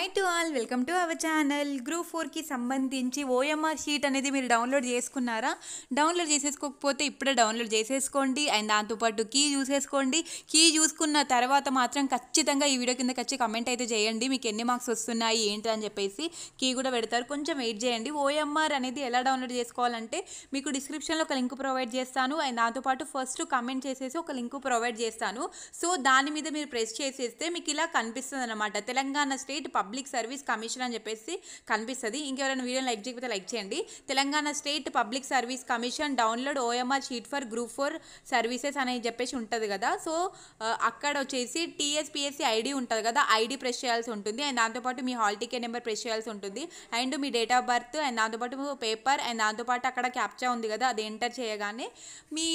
hi to all welcome to our channel group ఫోర్కి సంబంధించి OMR sheet అనేది మీరు డౌన్లోడ్ చేసుకున్నారా డౌన్లోడ్ చేసేసుకోకపోతే ఇప్పుడే డౌన్లోడ్ చేసేసుకోండి అండ్ దాంతోపాటు కీ చూసేసుకోండి కీ చూసుకున్న తర్వాత మాత్రం ఖచ్చితంగా ఈ వీడియో కింద వచ్చి కమెంట్ అయితే చేయండి మీకు ఎన్ని మార్క్స్ వస్తున్నాయి ఏంటి అని చెప్పేసి కీ కూడా పెడతారు కొంచెం వెయిట్ చేయండి ఓఎంఆర్ అనేది ఎలా డౌన్లోడ్ చేసుకోవాలంటే మీకు డిస్క్రిప్షన్లో ఒక లింక్ ప్రొవైడ్ చేస్తాను అండ్ దాంతోపాటు ఫస్ట్ కమెంట్ చేసేసి ఒక లింక్ ప్రొవైడ్ చేస్తాను సో దాని మీద మీరు ప్రెస్ చేసేస్తే మీకు ఇలా కనిపిస్తుంది అనమాట Telangana state public public service commission అని చెప్పేసి కనిపిస్తుంది ఇంకెవరైనా వీడియో లైక్ చేయకపోతే లైక్ చేయండి Telangana state public service commission download OMR sheet for group four services అని చెప్పేసి ఉంటుంది కదా సో అక్కడ వచ్చేసి టీఎస్పిఎస్సి ఐడి ఉంటుంది కదా ఐడి ప్రెస్ చేయాల్సి ఉంటుంది అండ్ దాంతోపాటు మీ హాల్ టికెట్ నెంబర్ ప్రెస్ చేయాల్సి ఉంటుంది అండ్ మీ డేట్ ఆఫ్ బర్త్ అండ్ దాంతోపాటు పేపర్ అండ్ దాంతోపాటు అక్కడ క్యాప్చా ఉంది కదా అది ఎంటర్ చేయగానే మీ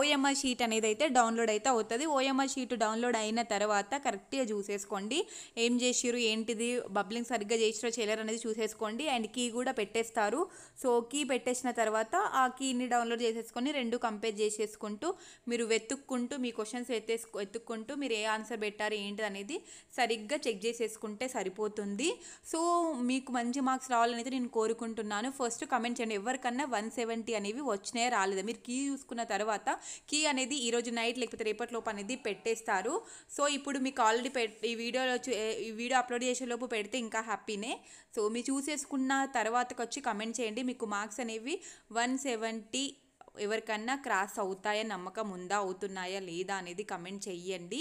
ఓఎంఆర్ షీట్ అనేది అయితే డౌన్లోడ్ అయితే అవుతుంది ఓఎంఆర్ షీట్ డౌన్లోడ్ అయిన తర్వాత కరెక్ట్గా చూసేసుకోండి ఏం చేసిరు ఏంటిది బబ్లింగ్ సరిగ్గా చేసినా చేయలేరు అనేది చూసేసుకోండి అండ్ కీ కూడా పెట్టేస్తారు సో కీ పెట్టేసిన తర్వాత ఆ కీని డౌన్లోడ్ చేసేసుకొని రెండు కంపేర్ చేసేసుకుంటూ మీరు వెతుక్కుంటూ మీ క్వశ్చన్స్ వెతేసుకు వెతుక్కుంటూ మీరు ఏ ఆన్సర్ పెట్టారు ఏంటి అనేది సరిగ్గా చెక్ చేసేసుకుంటే సరిపోతుంది సో మీకు మంచి మార్క్స్ రావాలనేది నేను కోరుకుంటున్నాను ఫస్ట్ కమెంట్ చేయండి ఎవరికన్నా వన్ సెవెంటీ అనేవి వచ్చినాయి రాలేదు మీరు కీ చూసుకున్న తర్వాత కీ అనేది ఈరోజు నైట్ లేకపోతే రేపటి లోపు అనేది పెట్టేస్తారు సో ఇప్పుడు మీకు ఆల్రెడీ పెట్ ఈ వీడియోలో ఈ వీడియో అప్లోడ్ చేసే లోపు పెడితే ఇంకా హ్యాపీనే సో మీరు చూసేసుకున్న తర్వాతకి వచ్చి కమెంట్ చేయండి మీకు మార్క్స్ అనేవి వన్ సెవెంటీ ఎవరికన్నా క్రాస్ అవుతాయా నమ్మకం ఉందా అవుతున్నాయా లేదా అనేది కమెంట్ చెయ్యండి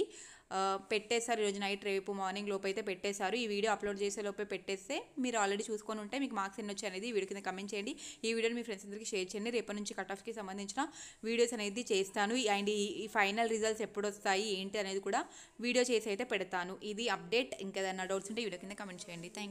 పెట్టేశారు ఈరోజు నైట్ రేపు మార్నింగ్ లోపు అయితే పెట్టేశారు ఈ వీడియో అప్లోడ్ చేసే లోపే పెట్టేస్తే మీరు ఆల్రెడీ చూసుకొని ఉంటే మీకు మార్క్స్ ఎన్ని వచ్చాయి అనేది ఈ వీడియో కింద కమెంట్ చేయండి ఈ వీడియోని మీ ఫ్రెండ్స్ అందరికీ షేర్ చేయండి రేపటి నుంచి కట్ ఆఫ్కి సంబంధించిన వీడియోస్ అనేది చేస్తాను అండ్ ఈ ఫైనల్ రిజల్ట్స్ ఎప్పుడు వస్తాయి ఏంటి అనేది కూడా వీడియో చేసి అయితే పెడతాను ఇది అప్డేట్ ఇంకేదైనా డౌట్స్ ఉంటే వీడియో కింద కమెంట్ చేయండి థ్యాంక్